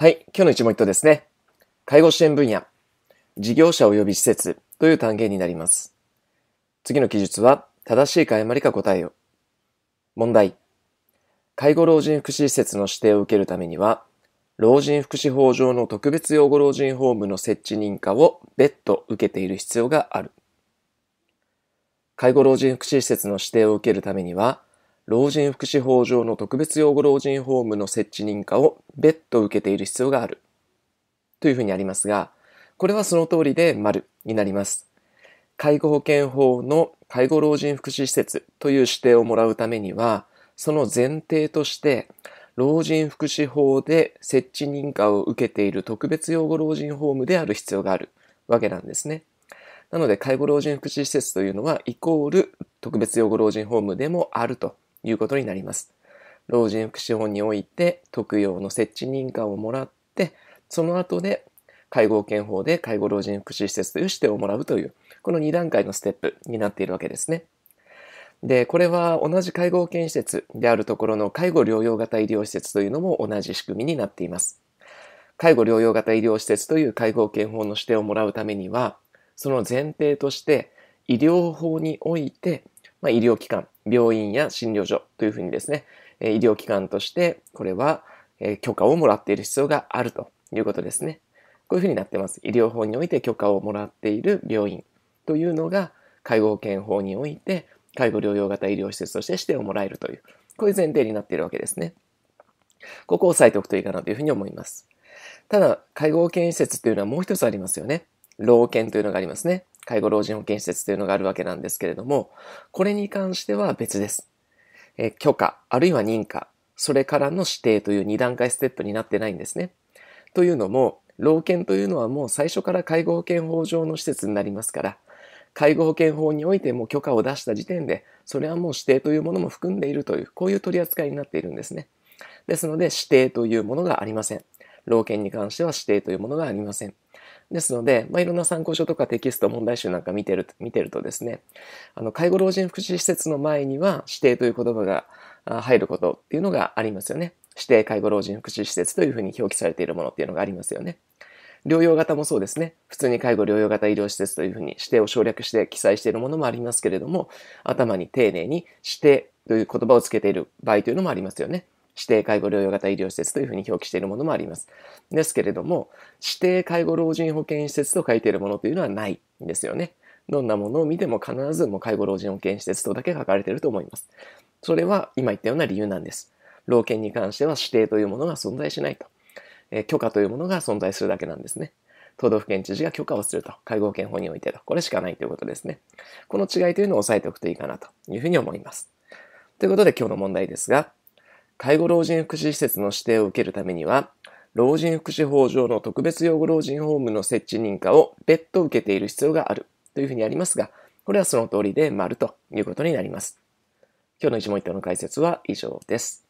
はい、今日の一問一答ですね。介護支援分野、事業者及び施設という単元になります。次の記述は、正しいか誤りか答えを。問題。介護老人福祉施設の指定を受けるためには、老人福祉法上の特別養護老人ホームの設置認可を別途受けている必要がある。介護老人福祉施設の指定を受けるためには、老人福祉法上の特別養護老人ホームの設置認可を別途受けている必要がある。というふうにありますが、これはその通りで丸になります。介護保険法の介護老人福祉施設という指定をもらうためには、その前提として、老人福祉法で設置認可を受けている特別養護老人ホームである必要があるわけなんですね。なので、介護老人福祉施設というのは、イコール特別養護老人ホームでもあるということになります。老人福祉法において特養の設置認可をもらって、その後で介護保険法で介護老人福祉施設という指定をもらうという、この2段階のステップになっているわけですね。で、これは同じ介護保険施設であるところの介護療養型医療施設というのも同じ仕組みになっています。介護療養型医療施設という介護保険法の指定をもらうためには、その前提として医療法においてまあ、医療機関、病院や診療所というふうにですね、医療機関としてこれは許可をもらっている必要があるということですね。こういうふうになってます。医療法において許可をもらっている病院というのが介護保険法において介護療養型医療施設として指定をもらえるという、こういう前提になっているわけですね。ここを押さえておくといいかなというふうに思います。ただ、介護保険施設というのはもう一つありますよね。老犬というのがありますね。介護老人保健施設というのがあるわけなんですけれども、これに関しては別です。え許可、あるいは認可、それからの指定という2段階ステップになってないんですね。というのも、老犬というのはもう最初から介護保険法上の施設になりますから、介護保険法においても許可を出した時点で、それはもう指定というものも含んでいるという、こういう取り扱いになっているんですね。ですので、指定というものがありません。老犬に関しては指定というものがありません。ですので、まあ、いろんな参考書とかテキスト、問題集なんか見てる見てるとですね、あの介護老人福祉施設の前には指定という言葉が入ることっていうのがありますよね。指定介護老人福祉施設というふうに表記されているものっていうのがありますよね。療養型もそうですね。普通に介護療養型医療施設というふうに指定を省略して記載しているものもありますけれども、頭に丁寧に指定という言葉をつけている場合というのもありますよね。指定介護療養型医療施設というふうに表記しているものもあります。ですけれども、指定介護老人保健施設と書いているものというのはないんですよね。どんなものを見ても必ずもう介護老人保健施設とだけ書かれていると思います。それは今言ったような理由なんです。老犬に関しては指定というものが存在しないと。え許可というものが存在するだけなんですね。都道府県知事が許可をすると。介護保険法においてと。これしかないということですね。この違いというのを押さえておくといいかなというふうに思います。ということで今日の問題ですが、介護老人福祉施設の指定を受けるためには、老人福祉法上の特別養護老人ホームの設置認可を別途受けている必要があるというふうにありますが、これはその通りで丸ということになります。今日の一問一答の解説は以上です。